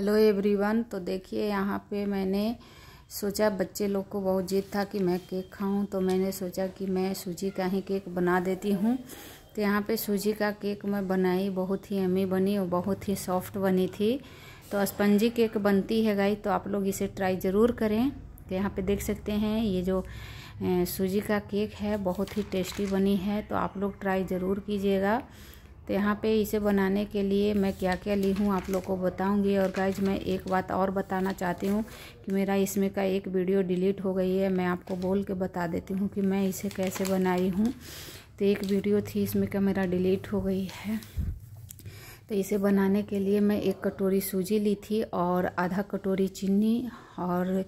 hello everyone तो देखिए यहाँ पे मैंने सोचा बच्चे लोग को बहुत जिद था कि मैं केक खाऊं तो मैंने सोचा कि मैं सूजी का ही केक बना देती हूँ तो यहाँ पे सूजी का केक मैं बनाई बहुत ही अमी बनी और बहुत ही सॉफ्ट बनी थी तो स्पंजी केक बनती है गाई तो आप लोग इसे ट्राई ज़रूर करें तो यहाँ पे देख सकते हैं ये जो सूजी का केक है बहुत ही टेस्टी बनी है तो आप लोग ट्राई ज़रूर कीजिएगा तो यहाँ पे इसे बनाने के लिए मैं क्या क्या ली हूँ आप लोग को बताऊँगी और गाइज मैं एक बात और बताना चाहती हूँ कि मेरा इसमें का एक वीडियो डिलीट हो गई है मैं आपको बोल के बता देती हूँ कि मैं इसे कैसे बनाई हूँ तो एक वीडियो थी इसमें का मेरा डिलीट हो गई है तो इसे बनाने के लिए मैं एक कटोरी सूजी ली थी और आधा कटोरी चीनी और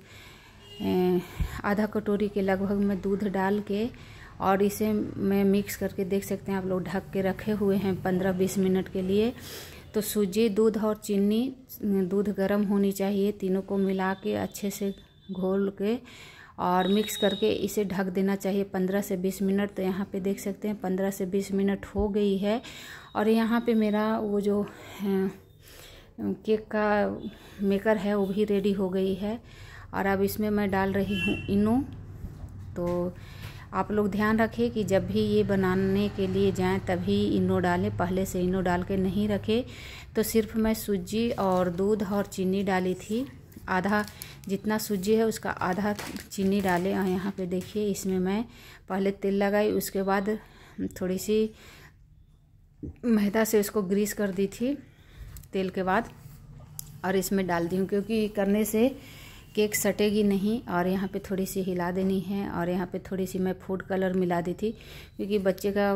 आधा कटोरी के लगभग मैं दूध डाल के और इसे मैं मिक्स करके देख सकते हैं आप लोग ढक के रखे हुए हैं पंद्रह बीस मिनट के लिए तो सूजी दूध और चीनी दूध गर्म होनी चाहिए तीनों को मिला के अच्छे से घोल के और मिक्स करके इसे ढक देना चाहिए पंद्रह से बीस मिनट तो यहाँ पे देख सकते हैं पंद्रह से बीस मिनट हो गई है और यहाँ पे मेरा वो जो केक का मेकर है वो भी रेडी हो गई है और अब इसमें मैं डाल रही हूँ इनो तो आप लोग ध्यान रखें कि जब भी ये बनाने के लिए जाएं तभी इनो डालें पहले से इनो डाल के नहीं रखें तो सिर्फ मैं सूजी और दूध और चीनी डाली थी आधा जितना सूजी है उसका आधा चीनी डालें और यहाँ पे देखिए इसमें मैं पहले तेल लगाई उसके बाद थोड़ी सी मैदा से उसको ग्रीस कर दी थी तेल के बाद और इसमें डाल दी हूँ क्योंकि करने से केक सटेगी नहीं और यहाँ पे थोड़ी सी हिला देनी है और यहाँ पे थोड़ी सी मैं फूड कलर मिला दी थी क्योंकि बच्चे का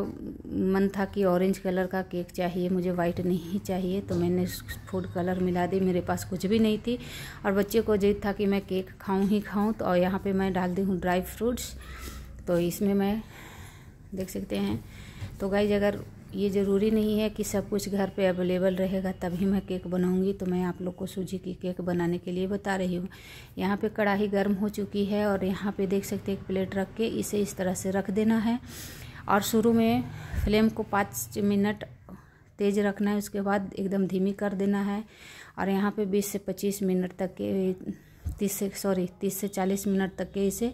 मन था कि ऑरेंज कलर का केक चाहिए मुझे वाइट नहीं चाहिए तो मैंने फूड कलर मिला दी मेरे पास कुछ भी नहीं थी और बच्चे को जिद था कि मैं केक खाऊँ ही खाऊँ तो और यहाँ पर मैं डाल दी हूँ ड्राई फ्रूट्स तो इसमें मैं देख सकते हैं तो गाइज अगर ये ज़रूरी नहीं है कि सब कुछ घर पे अवेलेबल रहेगा तभी मैं केक बनाऊंगी तो मैं आप लोग को सूजी की केक बनाने के लिए बता रही हूँ यहाँ पे कढ़ाई गर्म हो चुकी है और यहाँ पे देख सकते हैं एक प्लेट रख के इसे इस तरह से रख देना है और शुरू में फ्लेम को पाँच मिनट तेज़ रखना है उसके बाद एकदम धीमी कर देना है और यहाँ पर बीस से पच्चीस मिनट तक के तीस से सॉरी तीस से चालीस मिनट तक के इसे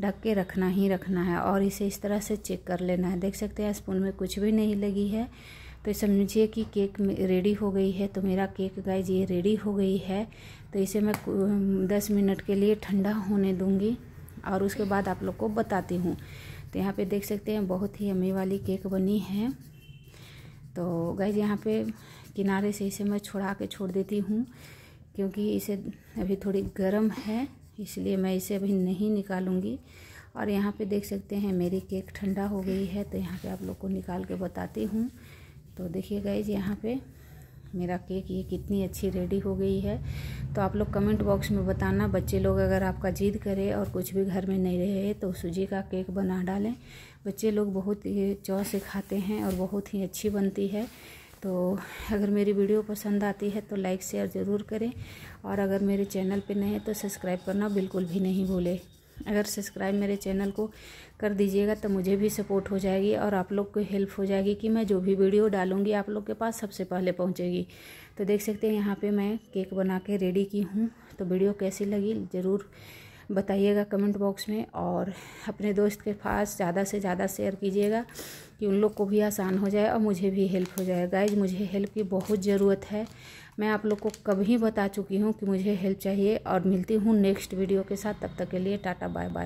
ढक के रखना ही रखना है और इसे इस तरह से चेक कर लेना है देख सकते हैं स्पून में कुछ भी नहीं लगी है तो समझिए कि केक रेडी हो गई है तो मेरा केक गाइज ये रेडी हो गई है तो इसे मैं दस मिनट के लिए ठंडा होने दूँगी और उसके बाद आप लोग को बताती हूँ तो यहाँ पे देख सकते हैं बहुत ही अमी वाली केक बनी है तो गैज यहाँ पे किनारे से इसे मैं छुड़ा के छोड़ देती हूँ क्योंकि इसे अभी थोड़ी गर्म है इसलिए मैं इसे अभी नहीं निकालूंगी और यहाँ पे देख सकते हैं मेरी केक ठंडा हो गई है तो यहाँ पे आप लोग को निकाल के बताती हूँ तो देखिए गाइज यहाँ पे मेरा केक ये कितनी अच्छी रेडी हो गई है तो आप लोग कमेंट बॉक्स में बताना बच्चे लोग अगर आपका जिद करे और कुछ भी घर में नहीं रहे तो सूजी का केक बना डालें बच्चे लोग बहुत ही चौ से खाते हैं और बहुत ही अच्छी बनती है तो अगर मेरी वीडियो पसंद आती है तो लाइक शेयर ज़रूर करें और अगर मेरे चैनल पे नए हैं तो सब्सक्राइब करना बिल्कुल भी नहीं भूलें अगर सब्सक्राइब मेरे चैनल को कर दीजिएगा तो मुझे भी सपोर्ट हो जाएगी और आप लोग को हेल्प हो जाएगी कि मैं जो भी वीडियो डालूँगी आप लोग के पास सबसे पहले पहुँचेगी तो देख सकते हैं यहाँ पे मैं केक बना के रेडी की हूँ तो वीडियो कैसी लगी ज़रूर बताइएगा कमेंट बॉक्स में और अपने दोस्त के पास ज़्यादा से ज़्यादा शेयर कीजिएगा कि उन लोग को भी आसान हो जाए और मुझे भी हेल्प हो जाए गाइज मुझे हेल्प की बहुत ज़रूरत है मैं आप लोग को कभी बता चुकी हूँ कि मुझे हेल्प चाहिए और मिलती हूँ नेक्स्ट वीडियो के साथ तब तक के लिए टाटा बाय बाय